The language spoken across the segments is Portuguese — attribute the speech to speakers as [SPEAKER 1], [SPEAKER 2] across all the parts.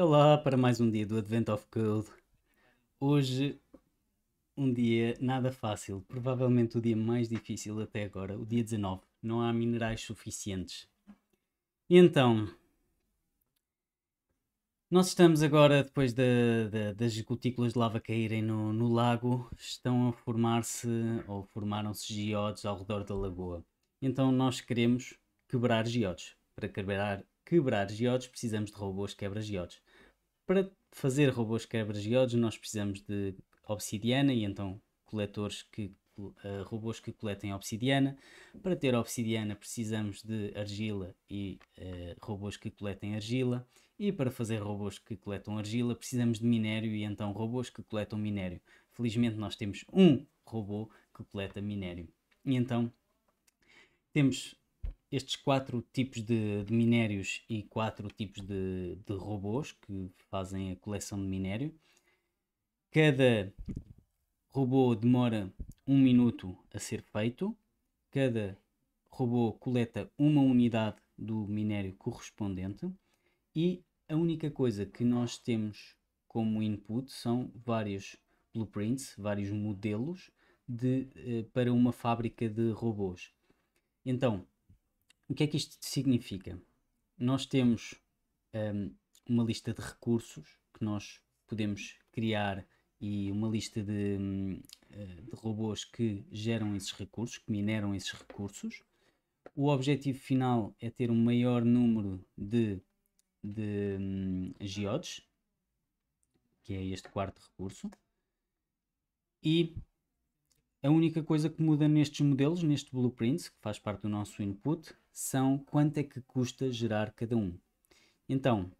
[SPEAKER 1] olá para mais um dia do Advent of Cold. Hoje, um dia nada fácil, provavelmente o dia mais difícil até agora, o dia 19. Não há minerais suficientes. E então, nós estamos agora, depois de, de, das gotículas de lava caírem no, no lago, estão a formar-se ou formaram-se geodes ao redor da lagoa. Então, nós queremos quebrar geodes para quebrar quebrar geodes, precisamos de robôs quebra-geodes. Para fazer robôs quebra-geodes, nós precisamos de obsidiana e então coletores que uh, robôs que coletem obsidiana. Para ter obsidiana precisamos de argila e uh, robôs que coletem argila. E para fazer robôs que coletam argila precisamos de minério e então robôs que coletam minério. Felizmente nós temos um robô que coleta minério. E então temos estes quatro tipos de, de, minérios e quatro tipos de, de robôs que fazem a coleção de minério. Cada robô demora um minuto a ser feito, cada robô coleta uma unidade do minério correspondente e a única coisa que nós temos como input são vários blueprints, vários modelos de, eh, para uma fábrica de robôs. Então, o que é que isto significa? Nós temos um, uma lista de recursos que nós podemos criar e uma lista de, hum, eh, de, robôs que geram esses recursos, que mineram esses recursos. O objetivo final é ter um maior número de, de um, geodes, que é este quarto recurso. E a única coisa que muda nestes modelos, neste blueprint, que faz parte do nosso input, são quanto é que custa gerar cada um. Então,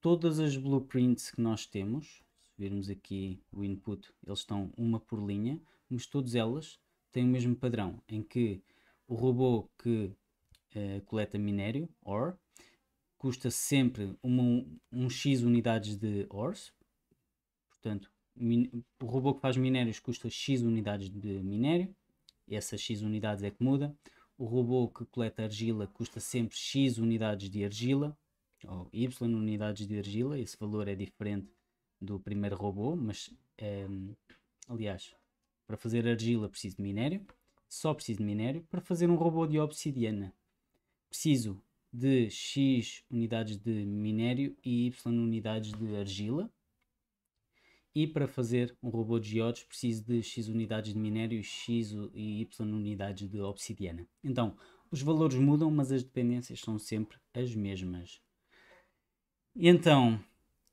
[SPEAKER 1] todas as blueprints que nós temos, se virmos aqui o input, eles estão uma por linha, mas todas elas têm o mesmo padrão, em que o robô que uh, coleta minério, OR, custa sempre uma, um X unidades de ORs, portanto, o robô que faz minérios custa X unidades de minério, essas X unidades é que muda, o robô que coleta argila custa sempre X unidades de argila, ou Y unidades de argila. Esse valor é diferente do primeiro robô, mas, ehm, aliás, para fazer argila preciso de minério. Só preciso de minério. Para fazer um robô de obsidiana, preciso de X unidades de minério e Y unidades de argila. E para fazer um robô de geodes preciso de X unidades de minério, X e Y unidades de obsidiana. Então, os valores mudam, mas as dependências são sempre as mesmas. Então,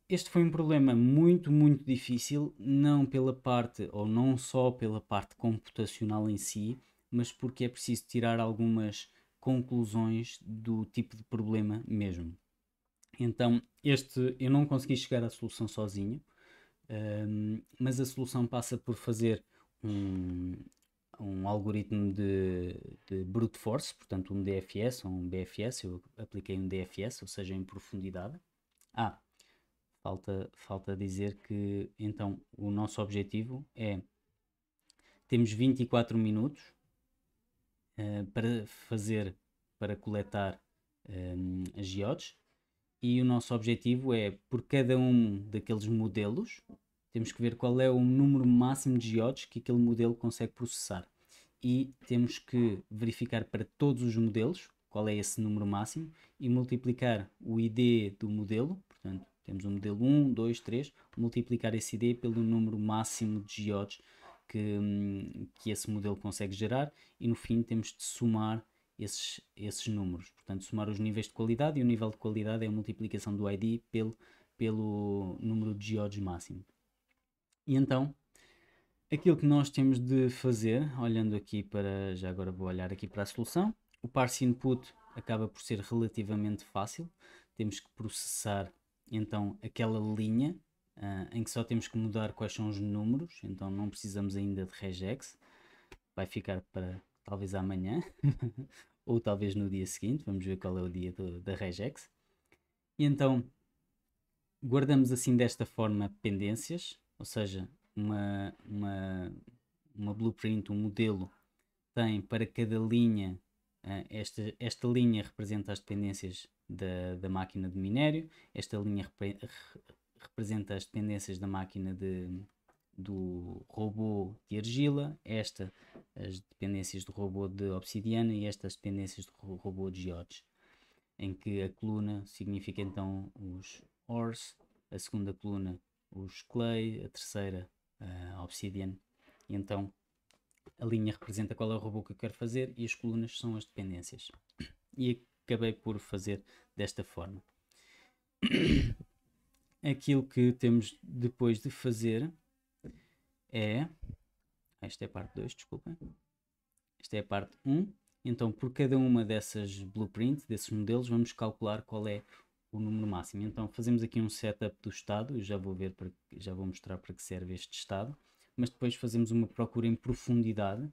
[SPEAKER 1] este foi um problema muito, muito difícil, não pela parte, ou não só pela parte computacional em si, mas porque é preciso tirar algumas conclusões do tipo de problema mesmo. Então, este eu não consegui chegar à solução sozinho, um, mas a solução passa por fazer um, um algoritmo de, de, brute force, portanto um DFS ou um BFS, eu apliquei um DFS, ou seja, em profundidade. Ah, falta, falta dizer que então o nosso objetivo é temos 24 minutos uh, para fazer, para coletar um, geodes e o nosso objetivo é, por cada um daqueles modelos, temos que ver qual é o número máximo de geodes que aquele modelo consegue processar. E temos que verificar para todos os modelos qual é esse número máximo e multiplicar o ID do modelo, portanto, temos o um modelo 1, 2, 3, multiplicar esse ID pelo número máximo de geodes que, hum, que esse modelo consegue gerar e no fim temos de somar esses, esses números. Portanto, somar os níveis de qualidade e o nível de qualidade é a multiplicação do ID pelo, pelo número de geodes máximo. E então, aquilo que nós temos de fazer, olhando aqui para, já agora vou olhar aqui para a solução, o parse input acaba por ser relativamente fácil, temos que processar então aquela linha uh, em que só temos que mudar quais são os números, então não precisamos ainda de regex, vai ficar para talvez amanhã ou talvez no dia seguinte, vamos ver qual é o dia do, da regex. E então guardamos assim desta forma pendências, ou seja, uma, uma, uma blueprint, um modelo tem para cada linha, eh, esta, esta linha representa as dependências da, da máquina de minério, esta linha repre, representa as dependências da máquina de, do robô de argila, esta as dependências do robô de obsidiana e estas dependências do robô de geodes, em que a coluna significa então os ores, a segunda coluna os clay, a terceira a ah, obsidian. E então a linha representa qual é o robô que eu quero fazer e as colunas são as dependências. E acabei por fazer desta forma. Aquilo que temos depois de fazer é. Ah, é Esta é a parte 2, desculpem. Esta é a parte 1. Um. Então, por cada uma dessas blueprints, desses modelos, vamos calcular qual é o número máximo. Então, fazemos aqui um setup do estado. Eu já vou, ver para, já vou mostrar para que serve este estado. Mas depois fazemos uma procura em profundidade,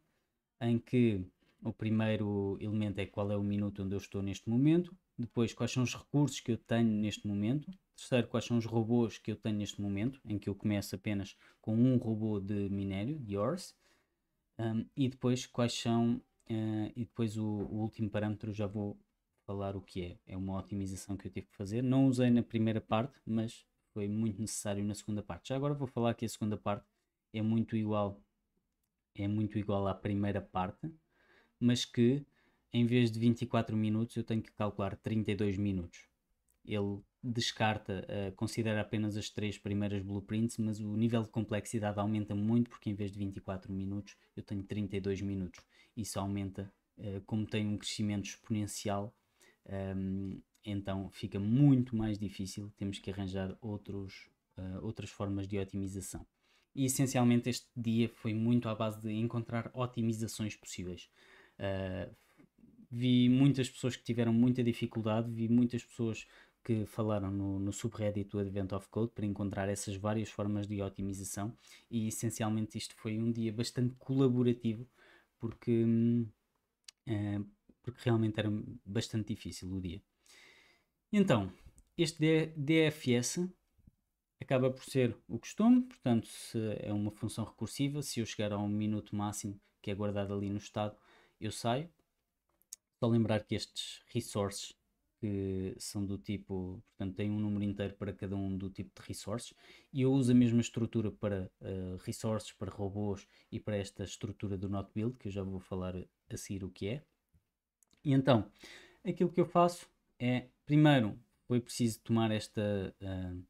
[SPEAKER 1] em que o primeiro elemento é qual é o minuto onde eu estou neste momento. Depois, quais são os recursos que eu tenho neste momento. Terceiro, quais são os robôs que eu tenho neste momento, em que eu começo apenas com um robô de minério, de ores. Um, e depois, quais são. Uh, e depois, o, o último parâmetro já vou falar o que é. É uma otimização que eu tive que fazer. Não usei na primeira parte, mas foi muito necessário na segunda parte. Já agora vou falar que a segunda parte é muito igual é muito igual à primeira parte, mas que em vez de 24 minutos eu tenho que calcular 32 minutos. Ele descarta, uh, considera apenas as três primeiras blueprints, mas o nível de complexidade aumenta muito porque em vez de 24 minutos eu tenho 32 minutos. Isso aumenta, uh, como tem um crescimento exponencial, um, ehm, então fica muito mais difícil. Temos que arranjar outros, uh, outras formas de otimização. E essencialmente este dia foi muito à base de encontrar otimizações possíveis. Uh, vi muitas pessoas que tiveram muita dificuldade, vi muitas pessoas que falaram no, no subreddit do Advent of Code para encontrar essas várias formas de otimização e essencialmente isto foi um dia bastante colaborativo porque, uh, porque realmente era bastante difícil o dia. Então, este DFS acaba por ser o costume, portanto, se é uma função recursiva, se eu chegar a um minuto máximo que é guardado ali no estado, eu saio. Só lembrar que estes resources que são do tipo, portanto, tem um número inteiro para cada um do tipo de resources e eu uso a mesma estrutura para uh, resources, para robôs e para esta estrutura do not build, que eu já vou falar a seguir o que é. E então, aquilo que eu faço é, primeiro, foi preciso tomar esta, uh,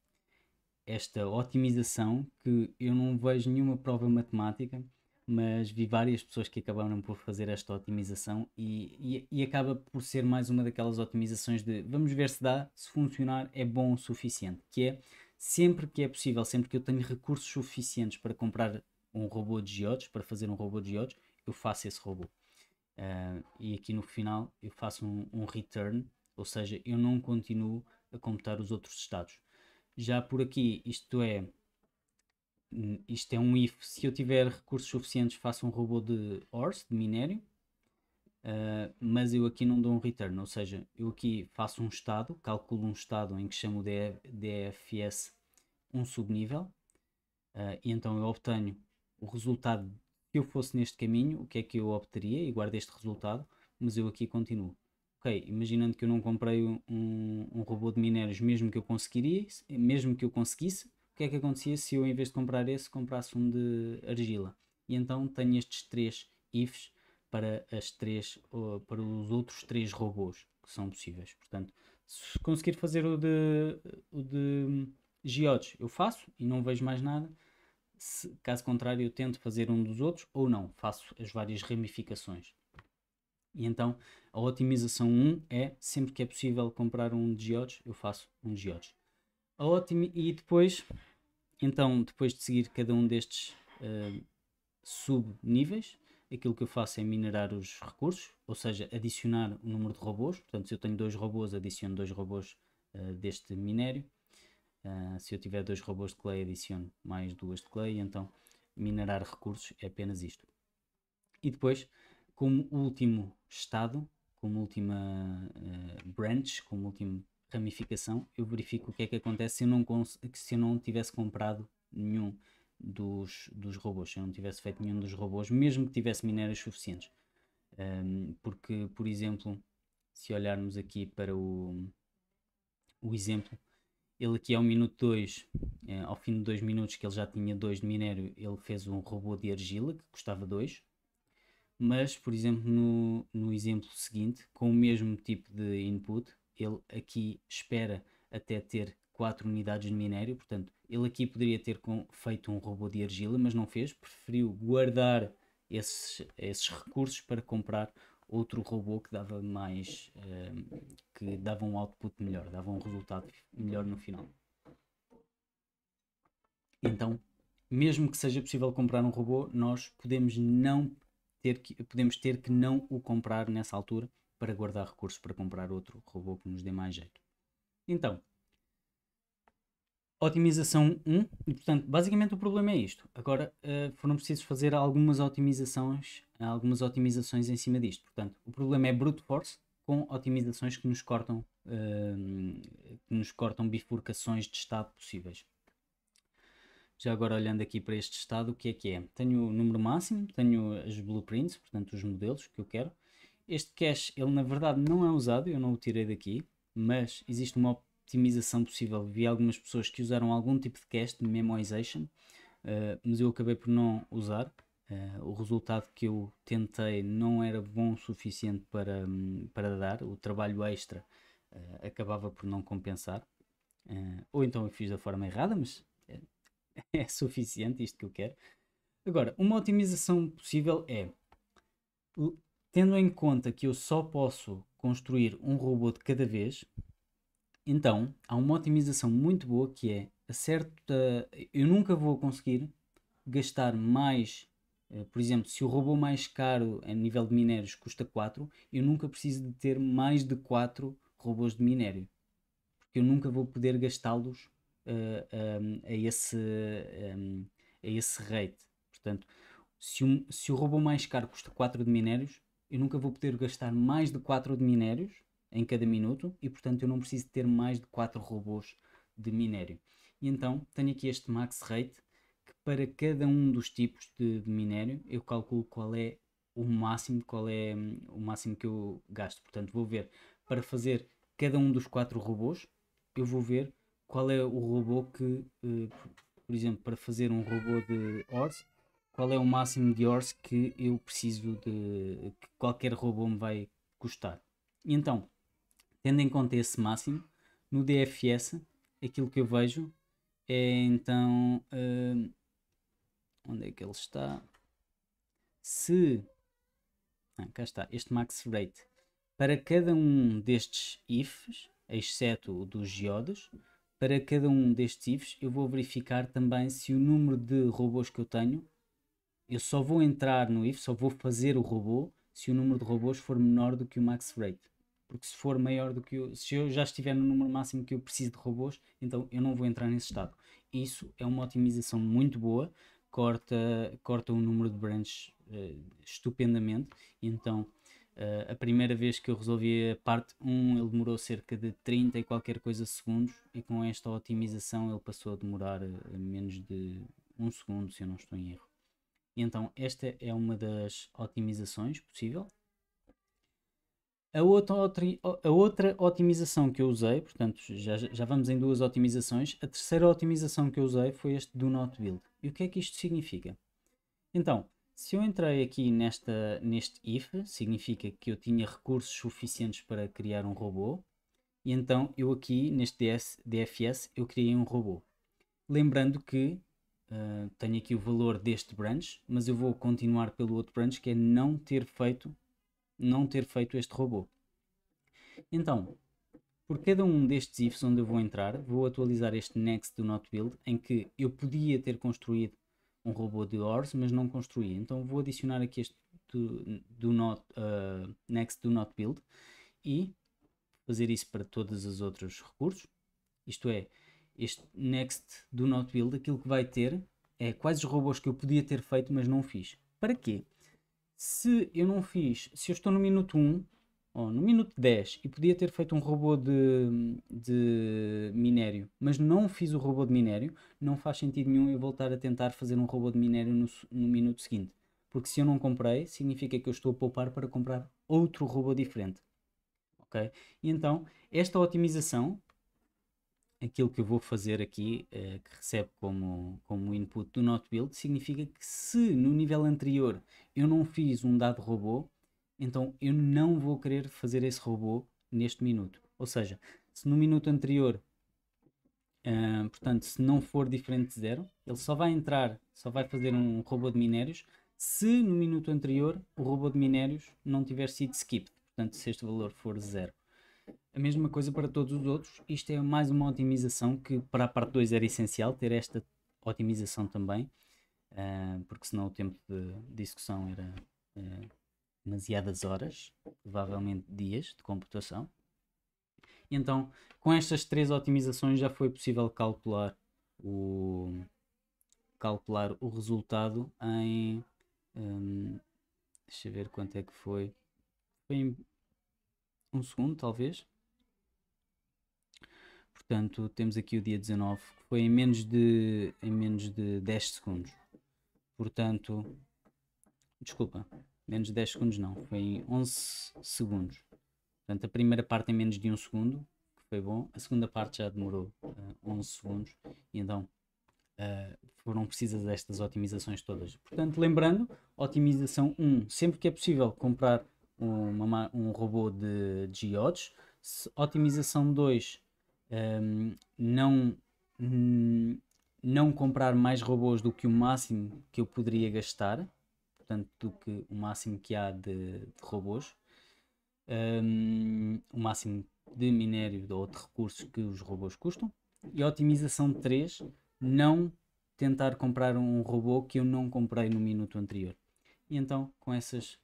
[SPEAKER 1] esta otimização que eu não vejo nenhuma prova matemática mas vi várias pessoas que acabaram por fazer esta otimização e, e, e, acaba por ser mais uma daquelas otimizações de vamos ver se dá, se funcionar é bom o suficiente, que é sempre que é possível, sempre que eu tenho recursos suficientes para comprar um robô de geodes, para fazer um robô de geodes, eu faço esse robô. Uh, e aqui no final eu faço um, um return, ou seja, eu não continuo a computar os outros estados. Já por aqui, isto é, isto é um if. Se eu tiver recursos suficientes, faço um robô de ores, de minério. Uh, mas eu aqui não dou um return, ou seja, eu aqui faço um estado, calculo um estado em que chamo de DFS um subnível, uh, e então eu obtenho o resultado. Se eu fosse neste caminho, o que é que eu obteria? E guardo este resultado, mas eu aqui continuo. Ok, imaginando que eu não comprei um, um robô de minérios, mesmo que eu conseguiria, mesmo que eu conseguisse, que é que acontecia se eu, em vez de comprar esse, comprasse um de argila? E então tenho estes três ifs para, as três, para os outros três robôs que são possíveis. Portanto, se conseguir fazer o de, o de hum, geodes, eu faço e não vejo mais nada. Se, caso contrário, eu tento fazer um dos outros ou não, faço as várias ramificações. E então a otimização 1 é sempre que é possível comprar um de geodes, eu faço um de geodes. A e depois então, depois de seguir cada um destes uh, subníveis, aquilo que eu faço é minerar os recursos, ou seja, adicionar o número de robôs. Portanto, se eu tenho dois robôs, adiciono dois robôs uh, deste minério. Uh, se eu tiver dois robôs de clay, adiciono mais duas de clay. Então, minerar recursos é apenas isto. E depois, como último estado, como última uh, branch, como último ramificação, eu verifico o que é que acontece se eu não, se eu não tivesse comprado nenhum dos, dos robôs, se eu não tivesse feito nenhum dos robôs, mesmo que tivesse minérios suficientes. Um, porque, por exemplo, se olharmos aqui para o, o exemplo, ele aqui ao minuto 2, eh, ao fim de 2 minutos que ele já tinha 2 de minério, ele fez um robô de argila que custava 2. Mas, por exemplo, no, no exemplo seguinte, com o mesmo tipo de input, ele aqui espera até ter 4 unidades de minério, portanto, ele aqui poderia ter com, feito um robô de argila, mas não fez, preferiu guardar esses, esses recursos para comprar outro robô que dava mais, eh, que dava um output melhor, dava um resultado melhor no final. Então, mesmo que seja possível comprar um robô, nós podemos não ter que, podemos ter que não o comprar nessa altura para guardar recursos para comprar outro robô que nos dê mais jeito. Então, otimização 1, e portanto, basicamente o problema é isto. Agora uh, foram precisos fazer algumas otimizações, algumas otimizações em cima disto. Portanto, o problema é brute force com otimizações que nos cortam, uh, que nos cortam bifurcações de estado possíveis. Já agora olhando aqui para este estado, o que é que é? Tenho o número máximo, tenho as blueprints, portanto os modelos que eu quero, este cache, ele na verdade não é usado, eu não o tirei daqui, mas existe uma optimização possível. Vi algumas pessoas que usaram algum tipo de cache de memoization, uh, mas eu acabei por não usar. Uh, o resultado que eu tentei não era bom o suficiente para, hum, para dar, o trabalho extra uh, acabava por não compensar. ou então eu fiz da forma errada, mas é, é suficiente isto que eu quero. Agora, uma otimização possível é Tendo em conta que eu só posso construir um robô de cada vez, então há uma otimização muito boa que é certa. eu nunca vou conseguir gastar mais, eh, por exemplo, se o robô mais caro a nível de minérios custa 4, eu nunca preciso de ter mais de 4 robôs de minério, porque eu nunca vou poder gastá-los a, eh, ehm, a, esse, a, ehm, a esse rate. Portanto, se, um, se o robô mais caro custa 4 de minérios, eu nunca vou poder gastar mais de 4 de minérios em cada minuto e, portanto, eu não preciso ter mais de 4 robôs de minério. E então tenho aqui este max rate que para cada um dos tipos de, de minério eu calculo qual é o máximo, qual é hum, o máximo que eu gasto. Portanto, vou ver para fazer cada um dos quatro robôs, eu vou ver qual é o robô que, uh, por exemplo, para fazer um robô de ores, qual é o máximo de ORS que eu preciso de. que qualquer robô me vai custar. E então, tendo em conta esse máximo, no DFS, aquilo que eu vejo é então. Uh, onde é que ele está? Se. Ah, cá está, este max rate. Para cada um destes ifs, exceto o dos geodos, para cada um destes ifs eu vou verificar também se o número de robôs que eu tenho eu só vou entrar no if, só vou fazer o robô se o número de robôs for menor do que o max rate. Porque se for maior do que o. Se eu já estiver no número máximo que eu preciso de robôs, então eu não vou entrar nesse estado. Isso é uma otimização muito boa, corta, corta o número de branches uh, estupendamente. Então, uh, a primeira vez que eu resolvi a parte 1, ele demorou cerca de 30 e qualquer coisa segundos, e com esta otimização ele passou a demorar eh, menos de um segundo, se eu não estou em erro então esta é uma das otimizações possível. A outra, a outra otimização que eu usei, portanto já, já vamos em duas otimizações, a terceira otimização que eu usei foi este do not build. E o que é que isto significa? Então, se eu entrei aqui nesta, neste if, significa que eu tinha recursos suficientes para criar um robô. E então eu aqui neste DS, DFS eu criei um robô. Lembrando que ah, tenho aqui o valor deste branch, mas eu vou continuar pelo outro branch, que é não ter feito, não ter feito este robô. Então, por cada um destes ifs onde eu vou entrar, vou atualizar este next do not build, em que eu podia ter construído um robô de ORS, mas não construí. Então vou adicionar aqui este do, do not, uh, next do not build e fazer isso para todos os outros recursos. Isto é, este next do not build, aquilo que vai ter é quais os robôs que eu podia ter feito, mas não fiz. Para quê? Se eu não fiz, se eu estou no minuto 1 ou no minuto 10 e podia ter feito um robô de, de minério, mas não fiz o robô de minério, não faz sentido nenhum eu voltar a tentar fazer um robô de minério no, no minuto seguinte. Porque se eu não comprei, significa que eu estou a poupar para comprar outro robô diferente. ok E então, esta otimização aquilo que eu vou fazer aqui, uh, que recebe como, como input do not build, significa que se no nível anterior eu não fiz um dado robô, então eu não vou querer fazer esse robô neste minuto. Ou seja, se no minuto anterior, uh, portanto, se não for diferente de zero, ele só vai entrar, só vai fazer um robô de minérios, se no minuto anterior o robô de minérios não tiver sido skipped, portanto, se este valor for zero a mesma coisa para todos os outros. Isto é mais uma otimização que para a parte 2 era essencial ter esta otimização também, uh, porque senão o tempo de discussão era uh, demasiadas horas, provavelmente dias de computação. E então, com estas três otimizações já foi possível calcular o, calcular o resultado em. Um, ehm, deixa ver quanto é que foi. Foi em um segundo, talvez. Portanto, temos aqui o dia 19, que foi em menos de, em menos de 10 segundos. Portanto, desculpa, menos de 10 segundos não, foi em 11 segundos. Portanto, a primeira parte em menos de 1 segundo, que foi bom. A segunda parte já demorou uh, eh, 11 segundos, e então uh, foram precisas estas otimizações todas. Portanto, lembrando, otimização 1, sempre que é possível comprar uma, um robô de, de odds. Otimização 2, um, não, hum, não comprar mais robôs do que o máximo que eu poderia gastar, portanto, do que o máximo que há de, de robôs, um, o máximo de minério ou de recursos que os robôs custam, e a otimização 3, não tentar comprar um robô que eu não comprei no minuto anterior. E então, com essas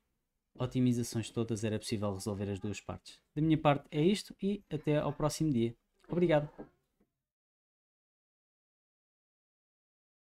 [SPEAKER 1] otimizações todas, era possível resolver as duas partes. Da minha parte é isto e até ao próximo dia. Obrigado.